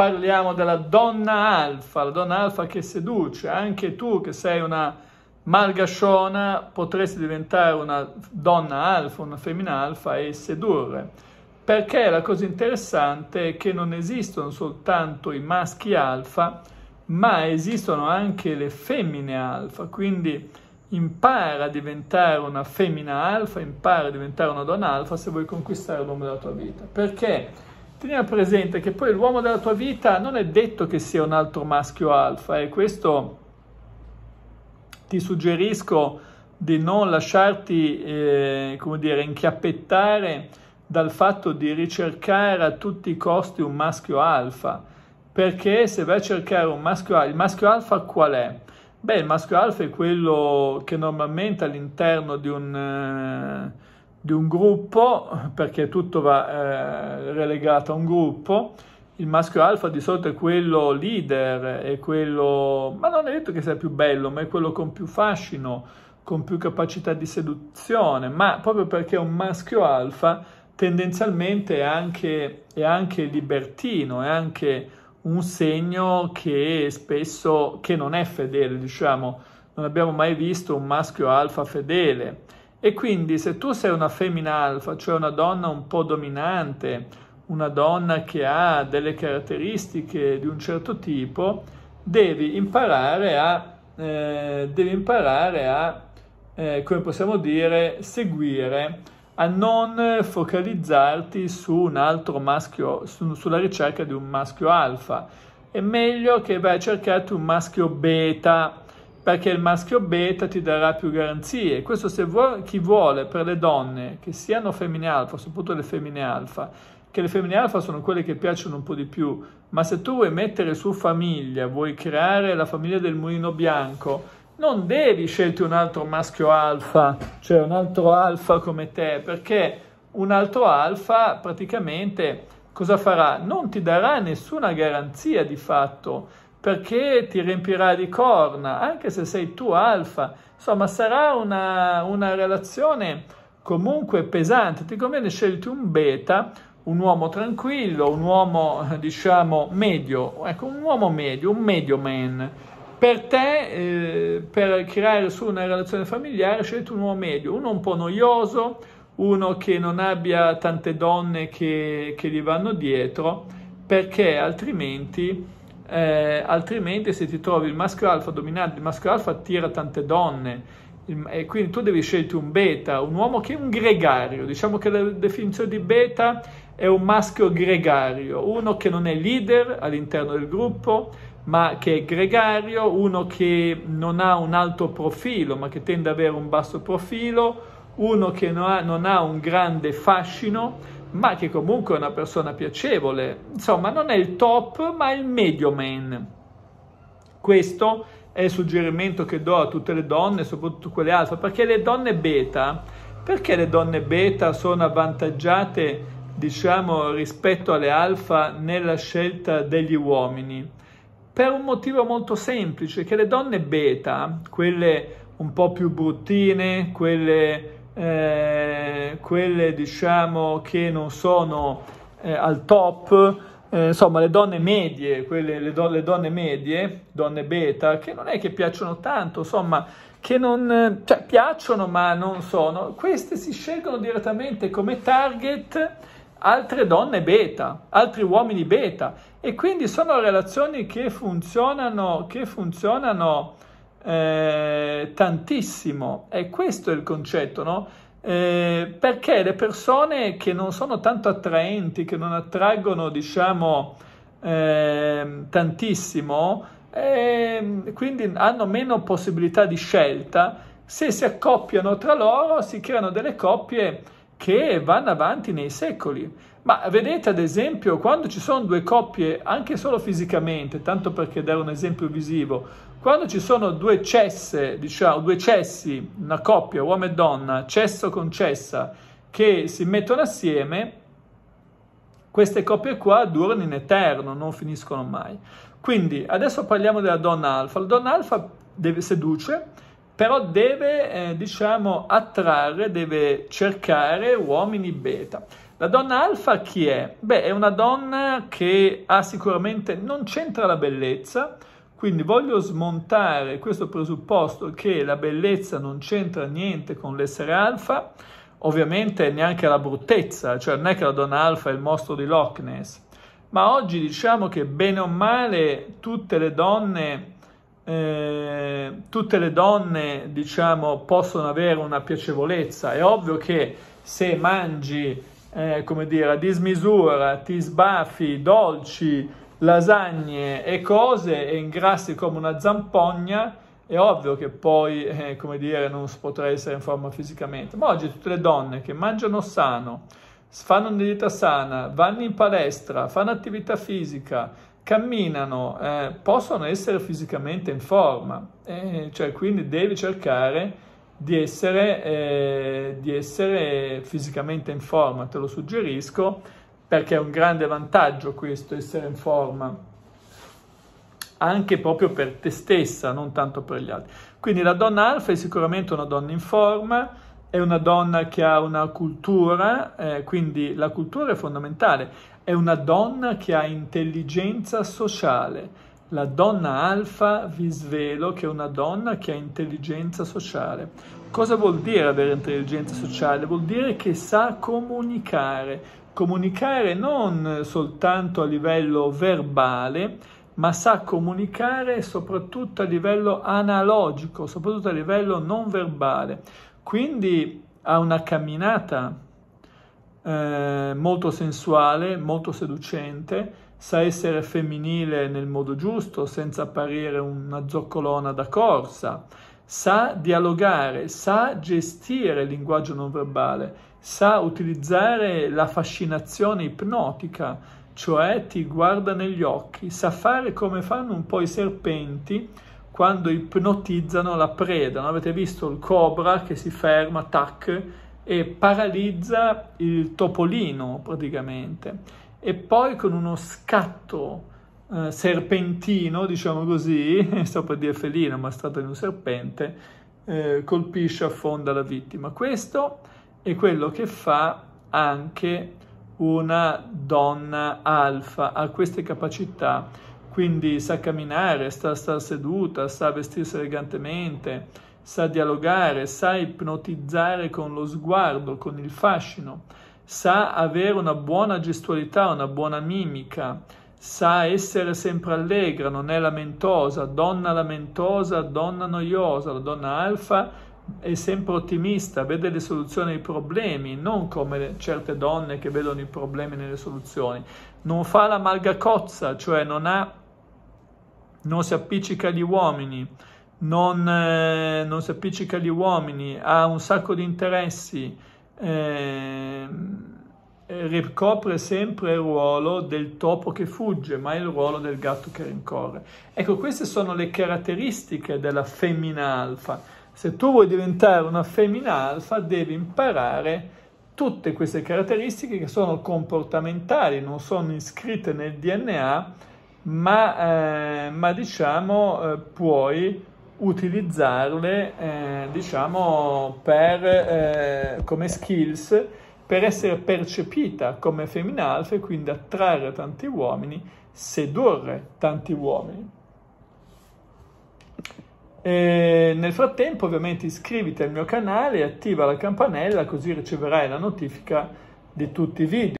parliamo della donna alfa, la donna alfa che seduce, anche tu che sei una malgasciona potresti diventare una donna alfa, una femmina alfa e sedurre, perché la cosa interessante è che non esistono soltanto i maschi alfa, ma esistono anche le femmine alfa, quindi impara a diventare una femmina alfa, impara a diventare una donna alfa se vuoi conquistare l'uomo della tua vita, perché? Tenere presente che poi l'uomo della tua vita non è detto che sia un altro maschio alfa e questo ti suggerisco di non lasciarti, eh, come dire, inchiappettare dal fatto di ricercare a tutti i costi un maschio alfa, perché se vai a cercare un maschio alfa, il maschio alfa qual è? Beh, il maschio alfa è quello che normalmente all'interno di un... Eh, di un gruppo, perché tutto va eh, relegato a un gruppo, il maschio alfa di solito è quello leader, è quello, ma non è detto che sia più bello, ma è quello con più fascino, con più capacità di seduzione, ma proprio perché è un maschio alfa tendenzialmente è anche, è anche libertino, è anche un segno che spesso che non è fedele, diciamo, non abbiamo mai visto un maschio alfa fedele e quindi se tu sei una femmina alfa, cioè una donna un po' dominante, una donna che ha delle caratteristiche di un certo tipo, devi imparare a, eh, devi imparare a eh, come possiamo dire, seguire, a non focalizzarti su un altro maschio, su, sulla ricerca di un maschio alfa. È meglio che vai a cercarti un maschio beta, perché il maschio beta ti darà più garanzie. Questo se vuoi, chi vuole per le donne che siano femmine alfa, soprattutto le femmine alfa, che le femmine alfa sono quelle che piacciono un po' di più, ma se tu vuoi mettere su famiglia, vuoi creare la famiglia del mulino bianco, non devi scegliere un altro maschio alfa, cioè un altro alfa come te, perché un altro alfa praticamente cosa farà? Non ti darà nessuna garanzia di fatto, perché ti riempirà di corna, anche se sei tu alfa. Insomma, sarà una, una relazione comunque pesante. Ti conviene scegliere un beta, un uomo tranquillo, un uomo, diciamo, medio. Ecco, un uomo medio, un medio man. Per te, eh, per creare su una relazione familiare, scegliete un uomo medio, uno un po' noioso, uno che non abbia tante donne che, che gli vanno dietro, perché altrimenti eh, altrimenti se ti trovi il maschio alfa dominante, il maschio alfa attira tante donne, e quindi tu devi scegliere un beta, un uomo che è un gregario, diciamo che la definizione di beta è un maschio gregario, uno che non è leader all'interno del gruppo, ma che è gregario, uno che non ha un alto profilo, ma che tende ad avere un basso profilo, uno che non ha, non ha un grande fascino, ma che comunque è una persona piacevole. Insomma, non è il top, ma è il medio man. Questo è il suggerimento che do a tutte le donne, soprattutto quelle alfa, perché le donne beta, perché le donne beta sono avvantaggiate, diciamo, rispetto alle alfa nella scelta degli uomini? Per un motivo molto semplice, che le donne beta, quelle un po' più bruttine, quelle eh, quelle diciamo che non sono eh, al top, eh, insomma le donne medie, quelle, le, do, le, donne medie, donne beta, che non è che piacciono tanto, insomma che non, cioè, piacciono ma non sono, queste si scelgono direttamente come target altre donne beta, altri uomini beta e quindi sono relazioni che funzionano, che funzionano eh, tantissimo. E questo è il concetto, no? Eh, perché le persone che non sono tanto attraenti, che non attraggono, diciamo, eh, tantissimo, ehm, quindi hanno meno possibilità di scelta, se si accoppiano tra loro si creano delle coppie che vanno avanti nei secoli. Ma vedete ad esempio quando ci sono due coppie, anche solo fisicamente, tanto perché dare un esempio visivo, quando ci sono due cesse, diciamo, due cessi, una coppia, uomo e donna, cesso con cessa, che si mettono assieme, queste coppie qua durano in eterno, non finiscono mai. Quindi adesso parliamo della donna alfa. La donna alfa deve, seduce, però deve, eh, diciamo, attrarre, deve cercare uomini beta. La donna alfa chi è? Beh, è una donna che ha sicuramente non c'entra la bellezza, quindi voglio smontare questo presupposto che la bellezza non c'entra niente con l'essere alfa, ovviamente neanche la bruttezza, cioè non è che la donna alfa è il mostro di Loch Ness, ma oggi diciamo che bene o male tutte le donne eh, tutte le donne diciamo possono avere una piacevolezza è ovvio che se mangi eh, come dire, a dismisura, ti sbaffi, dolci, lasagne e cose e ingrassi come una zampogna, è ovvio che poi, eh, come dire, non si potrà essere in forma fisicamente. Ma oggi tutte le donne che mangiano sano, fanno una dieta sana, vanno in palestra, fanno attività fisica, camminano, eh, possono essere fisicamente in forma. Eh, cioè, quindi devi cercare di essere, eh, di essere fisicamente in forma, te lo suggerisco, perché è un grande vantaggio questo, essere in forma anche proprio per te stessa, non tanto per gli altri. Quindi la donna alfa è sicuramente una donna in forma, è una donna che ha una cultura, eh, quindi la cultura è fondamentale, è una donna che ha intelligenza sociale, la donna alfa vi svelo che è una donna che ha intelligenza sociale. Cosa vuol dire avere intelligenza sociale? Vuol dire che sa comunicare, comunicare non soltanto a livello verbale, ma sa comunicare soprattutto a livello analogico, soprattutto a livello non verbale. Quindi ha una camminata eh, molto sensuale, molto seducente, sa essere femminile nel modo giusto, senza apparire una zoccolona da corsa, sa dialogare, sa gestire il linguaggio non verbale, sa utilizzare la fascinazione ipnotica, cioè ti guarda negli occhi, sa fare come fanno un po' i serpenti quando ipnotizzano la preda. No? Avete visto il cobra che si ferma, tac, e paralizza il topolino praticamente e poi con uno scatto eh, serpentino, diciamo così, sto per dire felino, ma è stato di un serpente, eh, colpisce, affonda la vittima. Questo è quello che fa anche una donna alfa, ha queste capacità, quindi sa camminare, sa sta seduta, sa vestirsi elegantemente, sa dialogare, sa ipnotizzare con lo sguardo, con il fascino sa avere una buona gestualità, una buona mimica, sa essere sempre allegra, non è lamentosa, donna lamentosa, donna noiosa, la donna alfa è sempre ottimista, vede le soluzioni ai problemi, non come certe donne che vedono i problemi nelle soluzioni, non fa la malgacozza, cioè non, ha, non si appiccica agli uomini, non, eh, non si appiccica agli uomini, ha un sacco di interessi, eh, ricopre sempre il ruolo del topo che fugge, ma il ruolo del gatto che rincorre. Ecco, queste sono le caratteristiche della femmina alfa. Se tu vuoi diventare una femmina alfa, devi imparare tutte queste caratteristiche che sono comportamentali, non sono iscritte nel DNA, ma, eh, ma diciamo eh, puoi utilizzarle eh, diciamo per, eh, come skills per essere percepita come femmina alfa e quindi attrarre tanti uomini, sedurre tanti uomini. E nel frattempo ovviamente iscriviti al mio canale e attiva la campanella così riceverai la notifica di tutti i video.